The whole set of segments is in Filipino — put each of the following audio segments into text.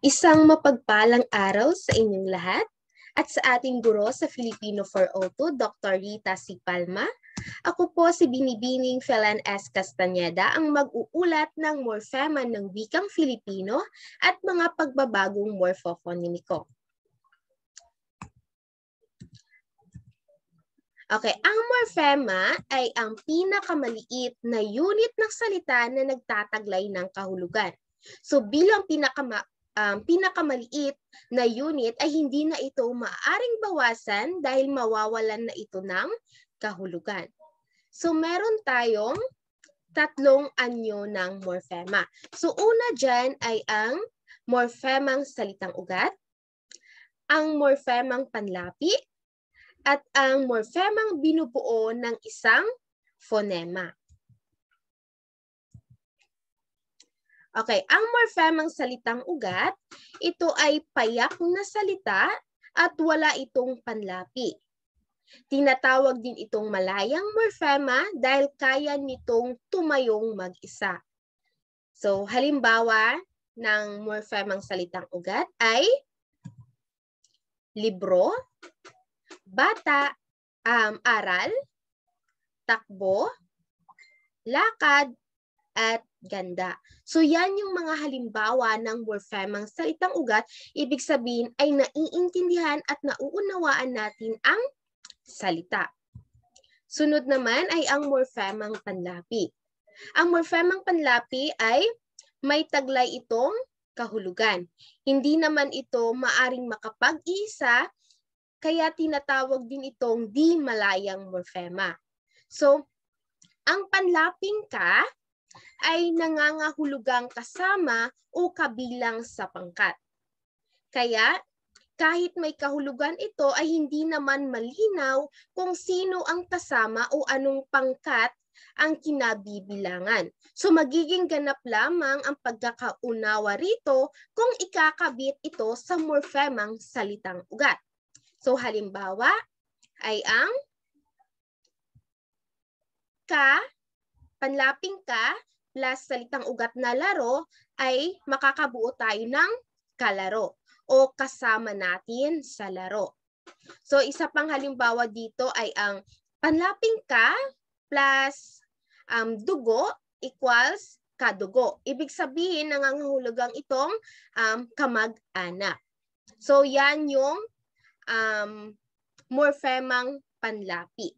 Isang mapagpalang araw sa inyong lahat at sa ating guro sa Filipino for o Dr. Rita C. Palma. Ako po si Binibining Felan S. Castaneda ang mag-uulat ng morfema ng wikang Filipino at mga pagbabagong morphofonimiko. Okay, ang morfema ay ang pinakamaliit na unit ng salita na nagtataglay ng kahulugan. So bilang pinakama, um, pinakamaliit na unit ay hindi na ito maaaring bawasan dahil mawawalan na ito ng kahulugan. So meron tayong tatlong anyo ng morfema. So una dyan ay ang morfemang salitang ugat, ang morfemang panlapi, at ang morfemang binubuo ng isang fonema. Okay, ang morpemang salitang ugat, ito ay payak na salita at wala itong panlapi. Tinatawag din itong malayang morfema dahil kaya nitong tumayong mag-isa. So, halimbawa ng morfemang salitang ugat ay libro, bata, um, aral, takbo, lakad, at ganda. So yan yung mga halimbawa ng morphemang salitang ugat, ibig sabihin ay naiintindihan at nauunawaan natin ang salita. Sunod naman ay ang morphemang panlapi. Ang morphemang panlapi ay may taglay itong kahulugan. Hindi naman ito maaring makapag-isa kaya tinatawag din itong di malayang morfema. So, ang panlaping ka ay nangangahulugang kasama o kabilang sa pangkat. Kaya kahit may kahulugan ito ay hindi naman malinaw kung sino ang kasama o anong pangkat ang kinabibilangan. So magiging ganap lamang ang pagkakaunawa rito kung ikakabit ito sa morfemang salitang ugat. So halimbawa ay ang ka panlaping ka plus salitang ugat na laro ay makakabuo tayo ng kalaro o kasama natin sa laro. So isa pang halimbawa dito ay ang panlaping ka plus um, dugo equals kadugo. Ibig sabihin, nangangahulugang itong um, kamag-anak. So yan yung um, morfemang panlapi.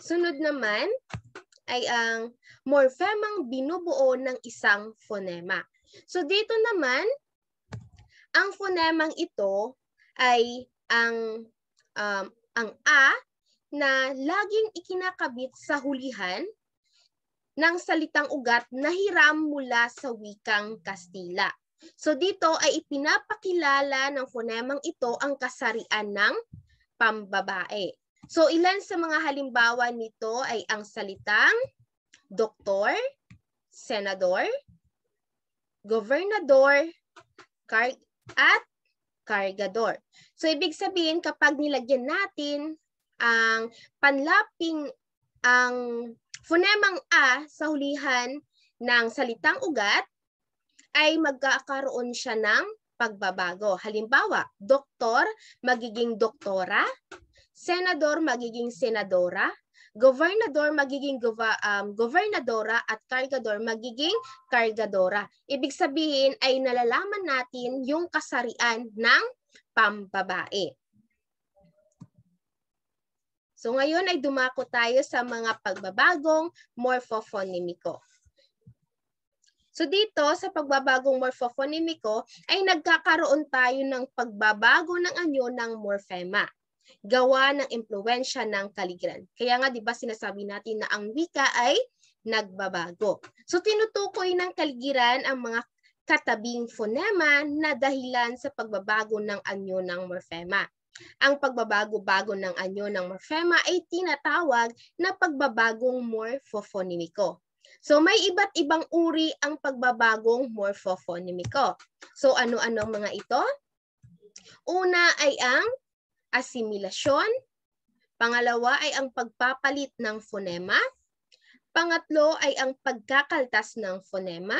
Sunod naman, ay ang morfemang binubuo ng isang fonema. So dito naman, ang fonemang ito ay ang um, ang a na laging ikinakabit sa hulihan ng salitang ugat na hiram mula sa wikang Kastila. So dito ay ipinapakilala ng fonemang ito ang kasarian ng pambabae. So ilan sa mga halimbawa nito ay ang salitang doktor, senador, gobernador, kar at kargador. So ibig sabihin kapag nilagyan natin ang panlaping ang fonemang A sa hulihan ng salitang ugat ay magkakaroon siya ng pagbabago. Halimbawa, doktor magiging doktora, senador magiging senadora, gobernador magiging gova, um, governadora at kargador magiging kargadora. Ibig sabihin ay nalalaman natin yung kasarian ng pambabae. So ngayon ay dumako tayo sa mga pagbabagong morphofonimiko. So dito sa pagbabagong morphofonimiko ay nagkakaroon tayo ng pagbabago ng anyo ng morfema gawa ng impluensya ng kaligran. Kaya nga 'di ba sinasabi natin na ang wika ay nagbabago. So tinutukoy ng kaligiran ang mga katabing fonema na dahilan sa pagbabago ng anyo ng morfema. Ang pagbabago-bago ng anyo ng morfema ay tinatawag na pagbabagong morphofonimiko. So may iba't ibang uri ang pagbabagong morphofonimiko. So ano-ano mga ito? Una ay ang asimilasyon. Pangalawa ay ang pagpapalit ng fonema. Pangatlo ay ang pagkakaltas ng fonema.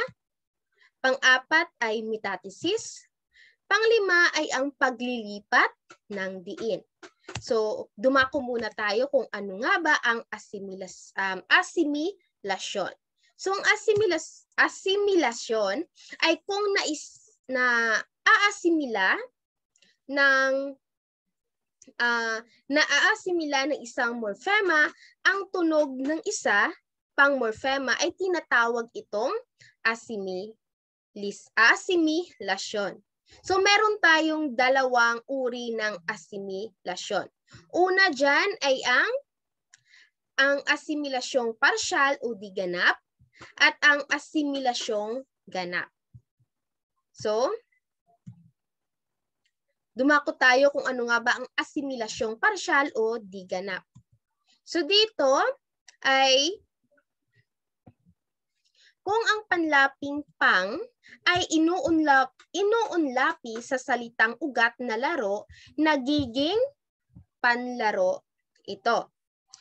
Pang-apat ay metathesis. Panglima ay ang paglilipat ng diin. So, dumako muna tayo kung ano nga ba ang assimilas, um, asimilasyon. So, ang asimilas, asimilasyon ay kung nais, na aasimila ng uh, ah, naaasimila ng isang morfema ang tunog ng isa pang morfema ay tinatawag itong asimilis, assimilation. So meron tayong dalawang uri ng assimilation. Una dyan ay ang ang assimilasyong partial o di ganap at ang assimilasyong ganap. So, Dumako tayo kung ano nga ba ang asimilasyong parsyal o di ganap. So dito ay kung ang panlaping pang ay inuunlap, inuunlapi sa salitang ugat na laro, nagiging panlaro ito.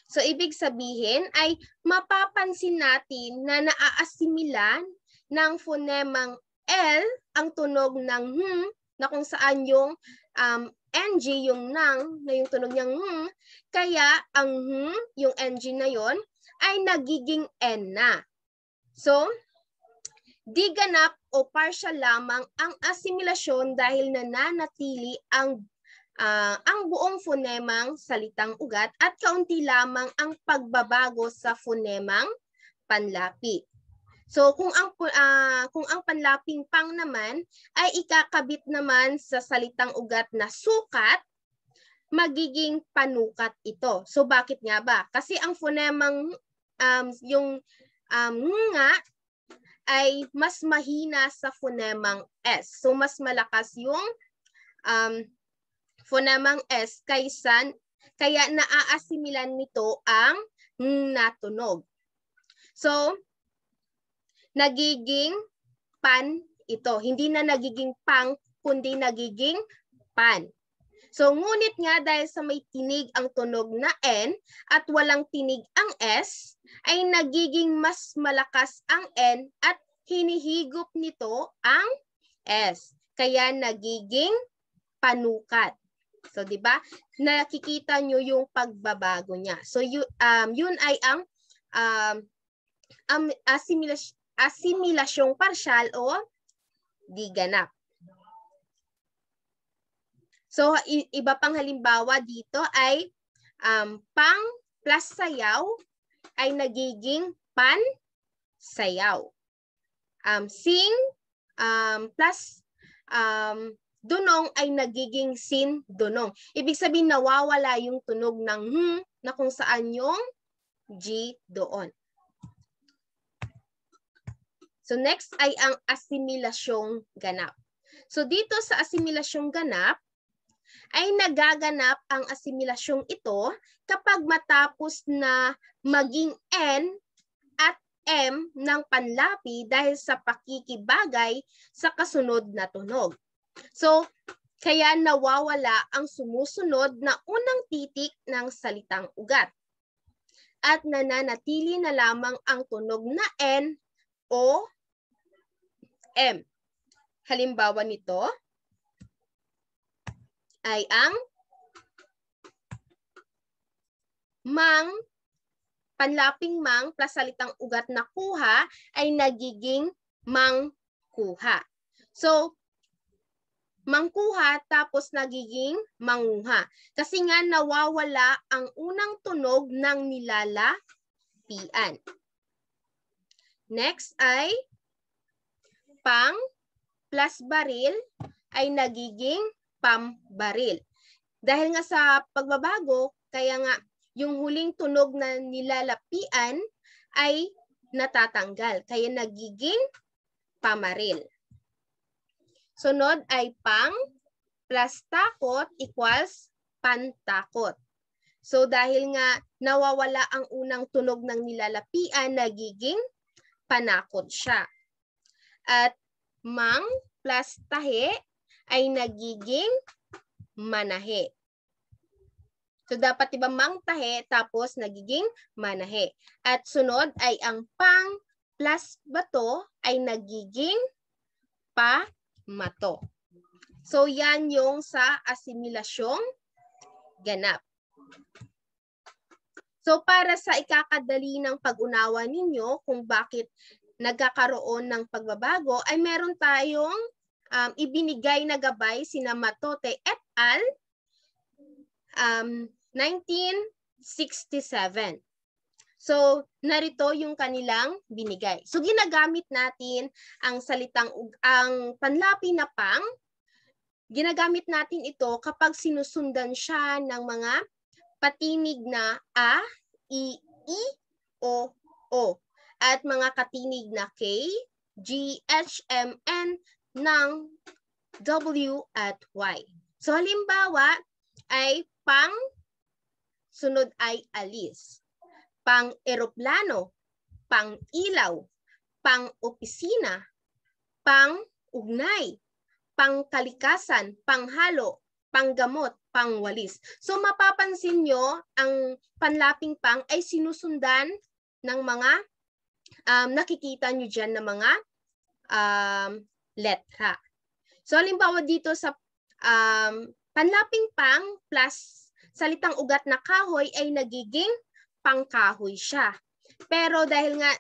So ibig sabihin ay mapapansin natin na naaasimilan ng fonemang L ang tunog ng hmm na kung saan yung um, NG, yung nang, na yung tunog niyang hmm, kaya ang hmm, yung NG na yon ay nagiging N na. So, di ganap o partial lamang ang asimilasyon dahil nananatili ang uh, ang buong fonemang salitang ugat at kaunti lamang ang pagbabago sa fonemang panlapi. So kung ang uh, kung ang panlaping pang naman ay ikakabit naman sa salitang ugat na sukat, magiging panukat ito. So bakit nga ba? Kasi ang fonemang um, yung um, nga ay mas mahina sa fonemang S. So mas malakas yung um, fonemang S kaysa kaya naaasimilan nito ang natunog. So nagiging pan ito. Hindi na nagiging pang, kundi nagiging pan. So ngunit nga dahil sa may tinig ang tunog na N at walang tinig ang S, ay nagiging mas malakas ang N at hinihigop nito ang S. Kaya nagiging panukat. So 'di ba? Nakikita niyo yung pagbabago niya. So you, um, yun ay ang um, um assimilation asimilasyong parsyal o di ganap. So, iba pang halimbawa dito ay um, pang plus sayaw ay nagiging pan sayaw. Um, sing um, plus um, dunong ay nagiging sin dunong. Ibig sabihin nawawala yung tunog ng hmm na kung saan yung G doon. So next ay ang asimilasyong ganap. So dito sa asimilasyong ganap, ay nagaganap ang asimilasyong ito kapag matapos na maging N at M ng panlapi dahil sa pakikibagay sa kasunod na tunog. So, kaya nawawala ang sumusunod na unang titik ng salitang ugat at nananatili na lamang ang tunog na N o M. Halimbawa nito ay ang mang, panlaping mang plus salitang ugat na kuha ay nagiging mangkuha. So, mangkuha tapos nagiging manguha. Kasi nga nawawala ang unang tunog ng nilalapian. Next ay pang plus baril ay nagiging pambaril. Dahil nga sa pagbabago, kaya nga yung huling tunog na nilalapian ay natatanggal. Kaya nagiging pamaril. Sunod ay pang plus takot equals pantakot. So dahil nga nawawala ang unang tunog ng nilalapian, nagiging panakot siya. At mang plus tahe ay nagiging manahe. So dapat iba mang tahe tapos nagiging manahe. At sunod ay ang pang plus bato ay nagiging pamato. So yan yung sa asimilasyong ganap. So para sa ikakadali ng pag-unawa ninyo kung bakit nagkakaroon ng pagbabago ay meron tayong um, ibinigay na gabay sina Matote et al. Um, 1967. So, narito yung kanilang binigay. So, ginagamit natin ang salitang ang panlapi na pang. Ginagamit natin ito kapag sinusundan siya ng mga patinig na a, i, i, o, o at mga katinig na K, G, H, M, N ng W at Y. So halimbawa ay pang sunod ay alis, pang eroplano, pang ilaw, pang opisina, pang ugnay, pang kalikasan, pang pang halo, gamot, pang walis. So mapapansin nyo, ang panlaping pang ay sinusundan ng mga um, nakikita nyo dyan na mga um, letra. So halimbawa dito sa um, panlaping pang plus salitang ugat na kahoy ay nagiging pangkahoy siya. Pero dahil nga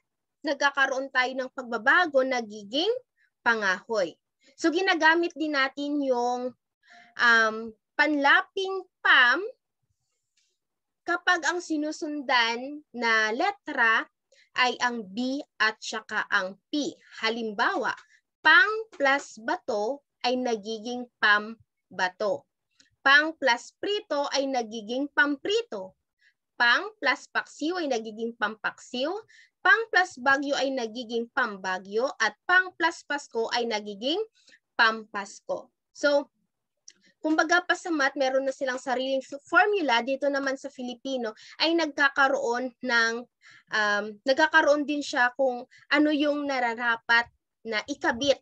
nagkakaroon tayo ng pagbabago, nagiging pangahoy. So ginagamit din natin yung um, panlaping pam kapag ang sinusundan na letra ay ang B at saka ang P. Halimbawa, pang plus bato ay nagiging pam bato. Pang plus prito ay nagiging pamprito. Pang plus paksiw ay nagiging pampaksiw. Pang plus bagyo ay nagiging pambagyo. At pang plus pasko ay nagiging pampasko. So, Kumbaga pa sa math, meron na silang sariling formula. Dito naman sa Filipino ay nagkakaroon ng, um, nagkakaroon din siya kung ano yung nararapat na ikabit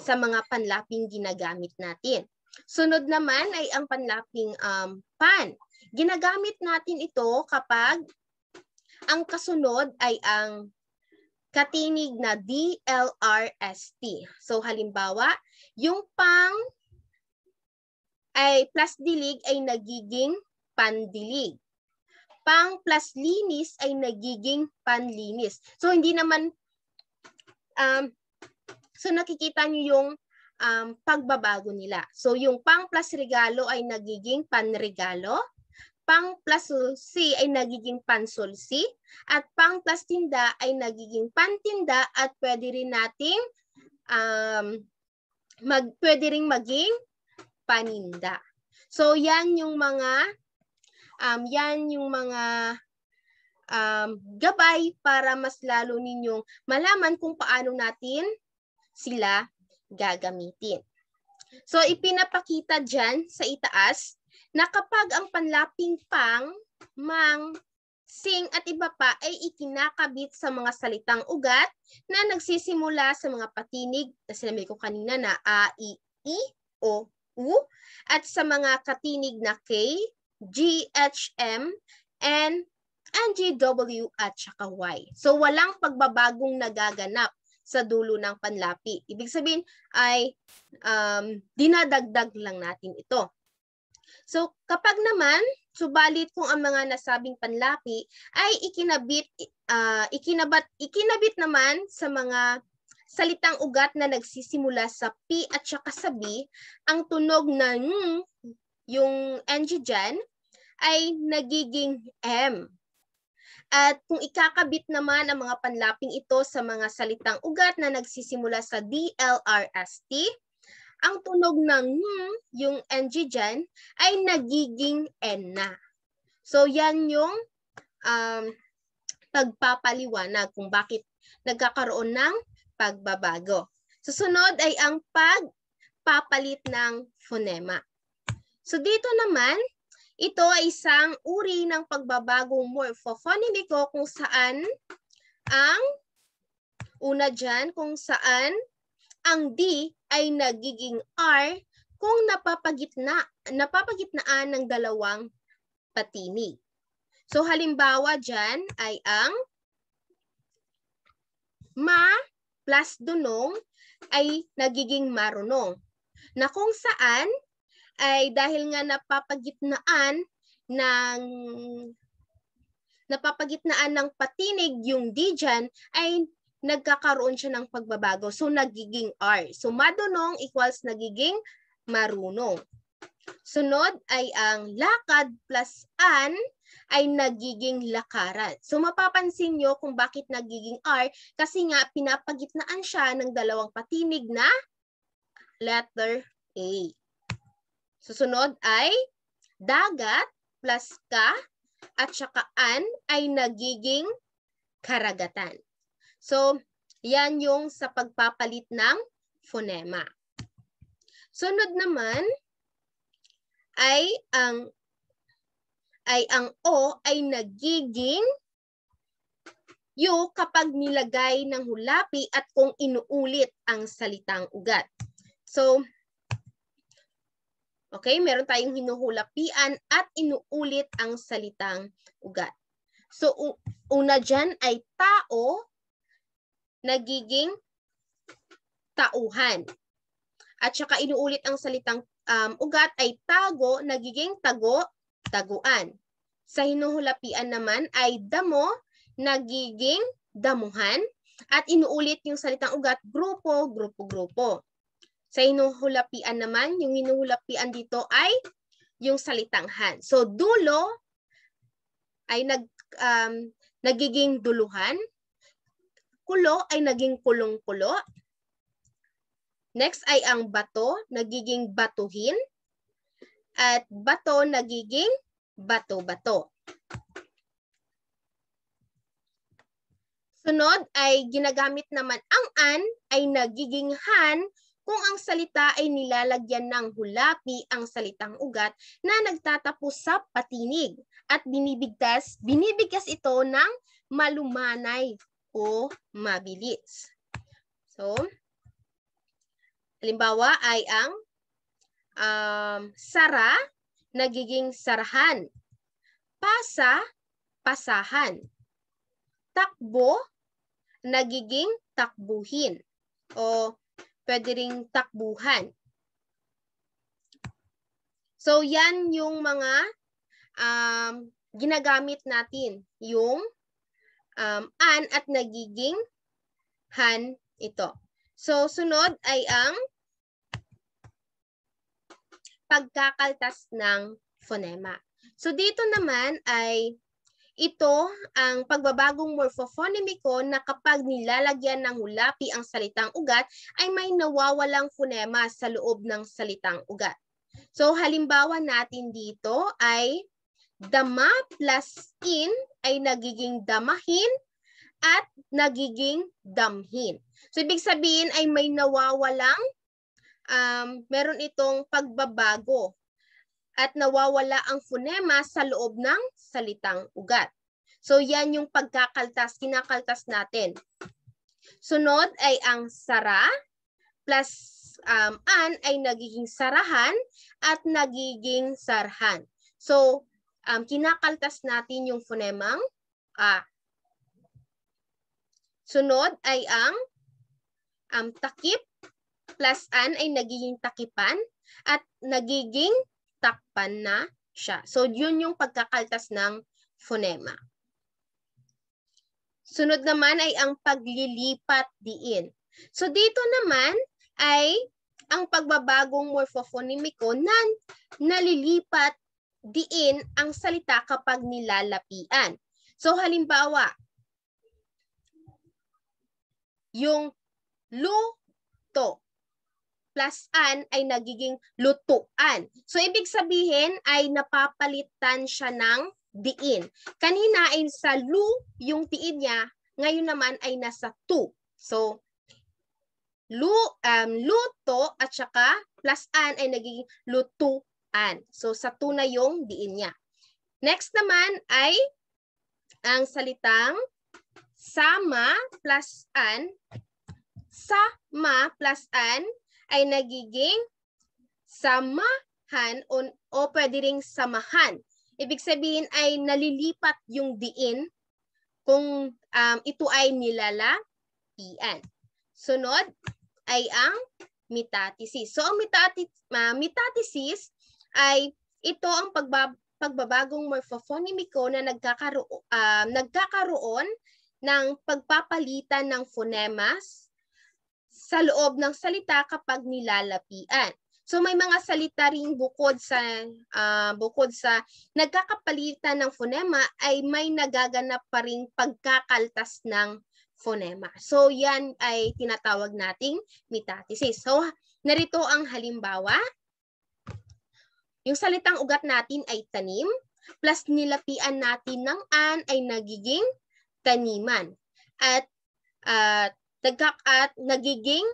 sa mga panlaping ginagamit natin. Sunod naman ay ang panlaping um, pan. Ginagamit natin ito kapag ang kasunod ay ang katinig na DLRST. So halimbawa, yung pang ay plus dilig ay nagiging pandilig. Pang plus linis ay nagiging panlinis. So hindi naman um, so nakikita niyo yung um, pagbabago nila. So yung pang plus regalo ay nagiging panregalo, pang plus sulsi ay nagiging pansulsi, at pang plus tinda ay nagiging pantinda at pwede rin nating um, mag, pwede rin maging paninda. So yan yung mga um, yan yung mga um, gabay para mas lalo ninyong malaman kung paano natin sila gagamitin. So ipinapakita diyan sa itaas na kapag ang panlaping pang, mang, sing at iba pa ay ikinakabit sa mga salitang ugat na nagsisimula sa mga patinig na sinabi ko kanina na a, i, i, o, U at sa mga katinig na K, G, H, M, N, W at saka Y. So walang pagbabagong nagaganap sa dulo ng panlapi. Ibig sabihin ay um, dinadagdag lang natin ito. So kapag naman, subalit kung ang mga nasabing panlapi ay ikinabit, uh, ikinabat, ikinabit naman sa mga salitang ugat na nagsisimula sa P at saka sa B, ang tunog na ng yung ng dyan ay nagiging M. At kung ikakabit naman ang mga panlaping ito sa mga salitang ugat na nagsisimula sa DLRST, ang tunog ng ng yung ng dyan ay nagiging N na. So yan yung um, pagpapaliwanag kung bakit nagkakaroon ng pagbabago. Susunod ay ang pagpapalit ng fonema. So dito naman, ito ay isang uri ng pagbabagong morphophonemico kung saan ang una dyan kung saan ang D ay nagiging R kung napapagitna, napapagitnaan ng dalawang patinig. So halimbawa dyan ay ang ma plus dunong ay nagiging marunong. Na kung saan ay dahil nga napapagitnaan ng napapagitnaan ng patinig yung D ay nagkakaroon siya ng pagbabago. So, nagiging R. So, madunong equals nagiging marunong. Sunod ay ang lakad plus an ay nagiging lakaran. So mapapansin nyo kung bakit nagiging R kasi nga pinapagitnaan siya ng dalawang patinig na letter A. Susunod ay dagat plus ka at saka an ay nagiging karagatan. So yan yung sa pagpapalit ng phonema. Sunod naman ay ang ay ang O ay nagiging U kapag nilagay ng hulapi at kung inuulit ang salitang ugat. So, okay, meron tayong hinuhulapian at inuulit ang salitang ugat. So, una dyan ay tao nagiging tauhan. At saka inuulit ang salitang um, ugat ay tago, nagiging tago, taguan. Sa hinuhulapian naman ay damo, nagiging damuhan, at inuulit yung salitang ugat, grupo, grupo, grupo. Sa hinuhulapian naman, yung hinuhulapian dito ay yung salitang han. So dulo ay nag um, nagiging duluhan. Kulo ay naging kulong-kulo. Next ay ang bato, nagiging batuhin at bato nagiging bato-bato. Sunod ay ginagamit naman ang an ay nagiging han kung ang salita ay nilalagyan ng hulapi ang salitang ugat na nagtatapos sa patinig at binibigkas, binibigkas ito ng malumanay o mabilis. So, halimbawa ay ang um, sara, nagiging sarahan. Pasa, pasahan. Takbo, nagiging takbuhin. O pwede ring takbuhan. So yan yung mga um, ginagamit natin. Yung um, an at nagiging han ito. So sunod ay ang pagkakaltas ng fonema. So dito naman ay ito ang pagbabagong morphophonemico na kapag nilalagyan ng hulapi ang salitang ugat ay may nawawalang fonema sa loob ng salitang ugat. So halimbawa natin dito ay dama plus in ay nagiging damahin at nagiging damhin. So ibig sabihin ay may nawawalang um, meron itong pagbabago at nawawala ang fonema sa loob ng salitang ugat. So yan yung pagkakaltas, kinakaltas natin. Sunod ay ang sara plus um, an ay nagiging sarahan at nagiging sarhan. So um, kinakaltas natin yung fonemang a. Sunod ay ang um, takip plus an ay nagiging takipan at nagiging takpan na siya. So, yun yung pagkakaltas ng fonema. Sunod naman ay ang paglilipat diin. So, dito naman ay ang pagbabagong morphophonemico na nalilipat diin ang salita kapag nilalapian. So, halimbawa, yung luto plus an ay nagiging lutuan. So ibig sabihin ay napapalitan siya ng diin. Kanina ay sa lu yung tiin niya, ngayon naman ay nasa tu. So lu, um, luto at saka plus an ay nagiging lutuan. So sa tu na yung diin niya. Next naman ay ang salitang sama plus an sama plus an ay nagiging samahan o, o pwede ring samahan. Ibig sabihin ay nalilipat yung diin kung um, ito ay pn. Sunod ay ang metathesis. So ang metathesis, uh, ah, metathesis ay ito ang pagbab pagbabagong morphophonemico na nagkakaroon, uh, ah, nagkakaroon ng pagpapalitan ng phonemas sa loob ng salita kapag nilalapian. So may mga salita ring bukod sa uh, bukod sa nagkakapalitan ng fonema ay may nagaganap pa ring pagkakaltas ng fonema. So yan ay tinatawag nating metathesis. So narito ang halimbawa. Yung salitang ugat natin ay tanim plus nilapian natin ng an ay nagiging taniman. At at uh, nagkak at nagiging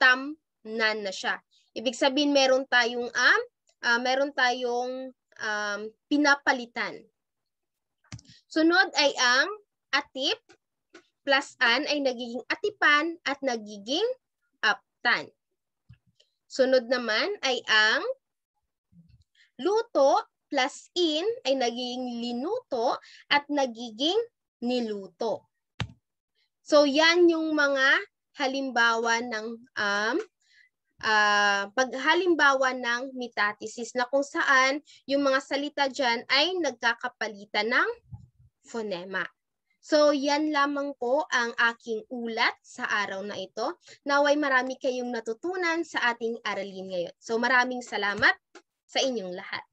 tamnan na siya. Ibig sabihin meron tayong am, um, uh, ah, meron tayong um, pinapalitan. Sunod ay ang atip plus an ay nagiging atipan at nagiging aptan. Sunod naman ay ang luto plus in ay nagiging linuto at nagiging niluto. So yan yung mga halimbawa ng um, uh, paghalimbawa ng metathesis na kung saan yung mga salita diyan ay nagkakapalitan ng phonema. So yan lamang ko ang aking ulat sa araw na ito. Naway marami kayong natutunan sa ating aralin ngayon. So maraming salamat sa inyong lahat.